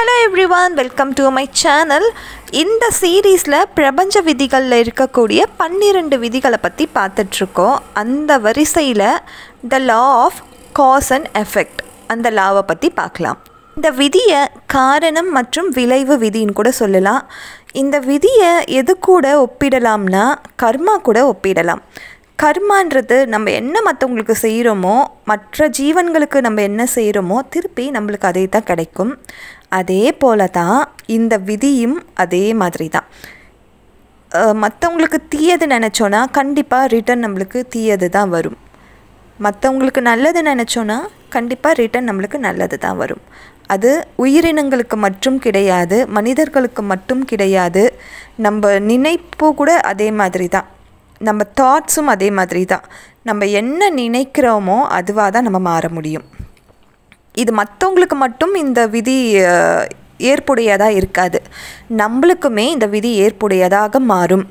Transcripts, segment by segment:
hello everyone welcome to my channel இந்த சீரீஸில் பிரபஞ்ச விதிகளில் இருக்கக்கூடிய பன்னிரெண்டு விதிகளை பற்றி பார்த்துட்ருக்கோம் அந்த வரிசையில் the law of cause and effect அந்த லாவை பற்றி பார்க்கலாம் இந்த விதியை காரணம் மற்றும் விளைவு விதின்னு கூட சொல்லலாம் இந்த விதியை எது கூட ஒப்பிடலாம்னா கர்மா கூட ஒப்பிடலாம் கர்மான்றது நம்ம என்ன மற்றவங்களுக்கு செய்கிறோமோ மற்ற ஜீவன்களுக்கு நம்ம என்ன செய்கிறோமோ திருப்பி நம்மளுக்கு அதே தான் கிடைக்கும் அதே போல தான் இந்த விதியும் அதே மாதிரி தான் மற்றவங்களுக்கு தீயது நினச்சோன்னா கண்டிப்பாக ரிட்டன் நம்மளுக்கு தீயது தான் வரும் மற்றவங்களுக்கு நல்லது நினச்சோன்னா கண்டிப்பாக ரிட்டன் நம்மளுக்கு நல்லது தான் வரும் அது உயிரினங்களுக்கு மட்டும் கிடையாது மனிதர்களுக்கு மட்டும் கிடையாது நம்ம நினைப்பு கூட அதே மாதிரி தான் நம்ம தாட்ஸும் அதே மாதிரி தான் நம்ம என்ன நினைக்கிறோமோ அதுவாக தான் நம்ம மாற முடியும் இது மற்றவங்களுக்கு மட்டும் இந்த விதி ஏற்புடையதாக இருக்காது நம்மளுக்குமே இந்த விதி ஏற்புடையதாக மாறும்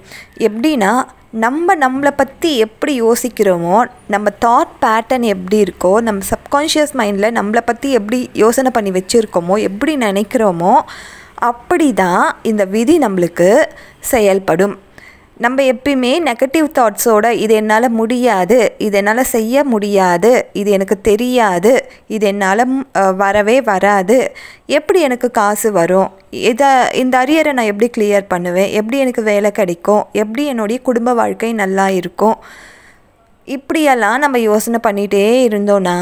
எப்படின்னா நம்ம நம்மளை பற்றி எப்படி யோசிக்கிறோமோ நம்ம தாட் பேட்டர்ன் எப்படி இருக்கோ நம்ம சப்கான்ஷியஸ் மைண்டில் நம்மளை பற்றி எப்படி யோசனை பண்ணி வச்சுருக்கோமோ எப்படி நினைக்கிறோமோ அப்படி தான் இந்த விதி நம்மளுக்கு செயல்படும் நம்ம எப்பயுமே நெகட்டிவ் தாட்ஸோட இது என்னால் முடியாது இது என்னால் செய்ய முடியாது இது எனக்கு தெரியாது இது என்னால் வரவே வராது எப்படி எனக்கு காசு வரும் இதை இந்த அரியரை நான் எப்படி கிளியர் பண்ணுவேன் எப்படி எனக்கு வேலை கிடைக்கும் எப்படி என்னுடைய குடும்ப வாழ்க்கை நல்லா இருக்கும் இப்படியெல்லாம் நம்ம யோசனை பண்ணிகிட்டே இருந்தோன்னா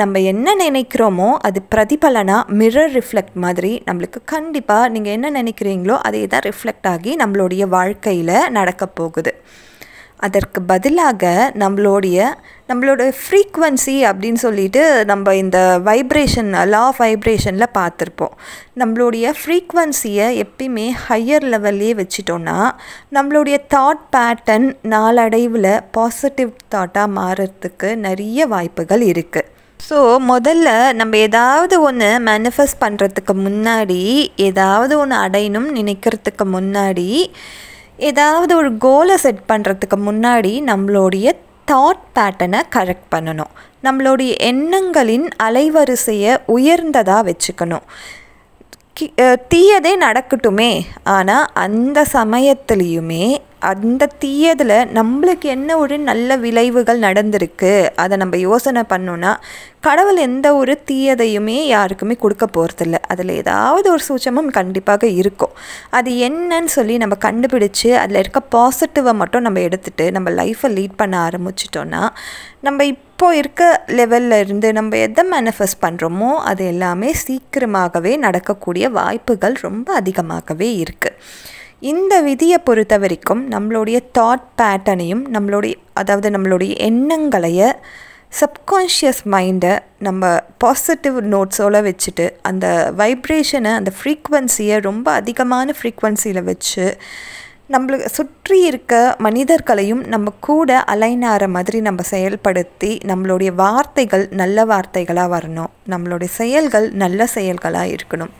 நம்ம என்ன நினைக்கிறோமோ அது பிரதிபலனாக மிரர் ரிஃப்ளெக்ட் மாதிரி நம்மளுக்கு கண்டிப்பாக நீங்கள் என்ன நினைக்கிறீங்களோ அதே தான் ரிஃப்ளெக்ட் ஆகி நம்மளுடைய வாழ்க்கையில் நடக்க போகுது அதற்கு பதிலாக நம்மளோடைய நம்மளோட ஃப்ரீக்வன்சி அப்படின்னு சொல்லிட்டு நம்ம இந்த வைப்ரேஷன் லா ஆஃப் வைப்ரேஷனில் பார்த்துருப்போம் நம்மளுடைய ஃப்ரீக்வன்சியை எப்பயுமே ஹையர் லெவல்லே வச்சிட்டோன்னா நம்மளுடைய தாட் பேட்டர்ன் நாளடைவில் பாசிட்டிவ் தாட்டாக மாறுறதுக்கு நிறைய வாய்ப்புகள் இருக்குது ஸோ முதல்ல நம்ம ஏதாவது ஒன்று மேனிஃபெஸ்ட் பண்ணுறதுக்கு முன்னாடி ஏதாவது ஒன்று அடையணும்னு நினைக்கிறதுக்கு முன்னாடி ஏதாவது ஒரு கோலை செட் பண்ணுறதுக்கு முன்னாடி நம்மளுடைய தாட் பேட்டனை கரெக்ட் பண்ணணும் நம்மளுடைய எண்ணங்களின் அலைவரிசையை உயர்ந்ததாக வச்சுக்கணும் தீயதே நடக்கட்டுமே ஆனால் அந்த சமயத்துலேயுமே அந்த தீயதில் நம்மளுக்கு என்ன ஒரு நல்ல விளைவுகள் நடந்திருக்கு அதை நம்ம யோசனை பண்ணோன்னா கடவுள் எந்த ஒரு தீயதையுமே யாருக்குமே கொடுக்க போகிறதில்ல அதில் ஏதாவது ஒரு சூச்சமும் கண்டிப்பாக இருக்கும் அது என்னன்னு சொல்லி நம்ம கண்டுபிடிச்சு அதில் இருக்க பாசிட்டிவை மட்டும் நம்ம எடுத்துகிட்டு நம்ம லைஃப்பை லீட் பண்ண ஆரம்பிச்சிட்டோன்னா நம்ம இப்போ இருக்க லெவலில் இருந்து நம்ம எதை மேனிஃபெஸ்ட் பண்ணுறோமோ அது எல்லாமே சீக்கிரமாகவே நடக்கக்கூடிய வாய்ப்புகள் ரொம்ப அதிகமாகவே இருக்குது இந்த விதியை பொறுத்த வரைக்கும் நம்மளுடைய தாட் பேட்டர்னையும் நம்மளுடைய அதாவது நம்மளுடைய எண்ணங்களைய சப்கான்ஷியஸ் மைண்டை நம்ம பாசிட்டிவ் நோட்ஸோல வச்சுட்டு அந்த வைப்ரேஷனை அந்த ஃப்ரீக்வன்சியை ரொம்ப அதிகமான ஃப்ரீக்வன்சியில் வச்சு நம்மளுக்கு சுற்றி இருக்க மனிதர்களையும் நம்ம கூட அலைன் ஆகிற மாதிரி நம்ம செயல்படுத்தி நம்மளுடைய வார்த்தைகள் நல்ல வார்த்தைகளாக வரணும் நம்மளுடைய செயல்கள் நல்ல செயல்களாக இருக்கணும்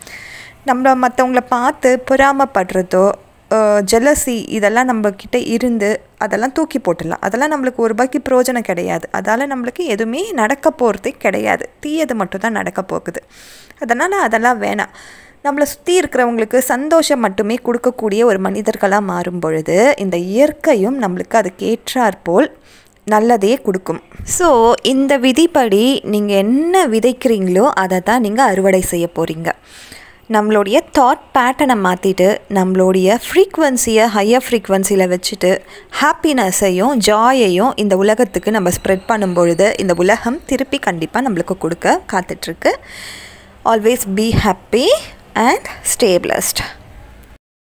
நம்ம மற்றவங்கள பார்த்து பொறாமப்படுறதோ ஜெலசி இதெல்லாம் நம்மக்கிட்ட இருந்து அதெல்லாம் தூக்கி போட்டுடலாம் அதெல்லாம் நம்மளுக்கு ஒரு பாக்கி பிரயோஜனம் கிடையாது அதால் நம்மளுக்கு எதுவுமே நடக்க போகிறதே கிடையாது தீயது தான் நடக்க போகுது அதனால் அதெல்லாம் வேணாம் நம்மளை சுற்றி இருக்கிறவங்களுக்கு சந்தோஷம் மட்டுமே கொடுக்கக்கூடிய ஒரு மனிதர்களாக மாறும் பொழுது இந்த இயற்கையும் நம்மளுக்கு அதுக்கேற்றாற்போல் போல் நல்லதே கொடுக்கும் ஸோ இந்த விதிப்படி நீங்கள் என்ன விதைக்கிறீங்களோ அதை தான் நீங்கள் அறுவடை செய்ய போகிறீங்க நம்மளுடைய தாட் பேட்டனை மாற்றிட்டு நம்மளுடைய ஃப்ரீக்வன்சியை ஹையர் ஃப்ரீக்வன்சியில் வச்சுட்டு ஹாப்பினஸையும் ஜாயையும் இந்த உலகத்துக்கு நம்ம ஸ்ப்ரெட் பண்ணும் பொழுது இந்த உலகம் திருப்பி கண்டிப்பாக நம்மளுக்கு கொடுக்க காத்துட்ருக்கு always be happy and stay